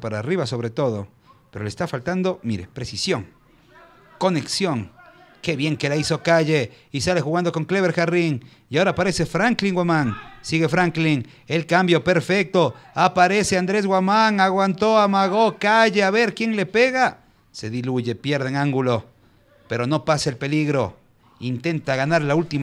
para arriba sobre todo, pero le está faltando, mire, precisión, conexión. Qué bien que la hizo Calle y sale jugando con Clever Jarrín. Y ahora aparece Franklin Guamán. Sigue Franklin. El cambio perfecto. Aparece Andrés Guamán. Aguantó, amagó. Calle. A ver quién le pega. Se diluye, pierde en ángulo. Pero no pasa el peligro. Intenta ganar la última.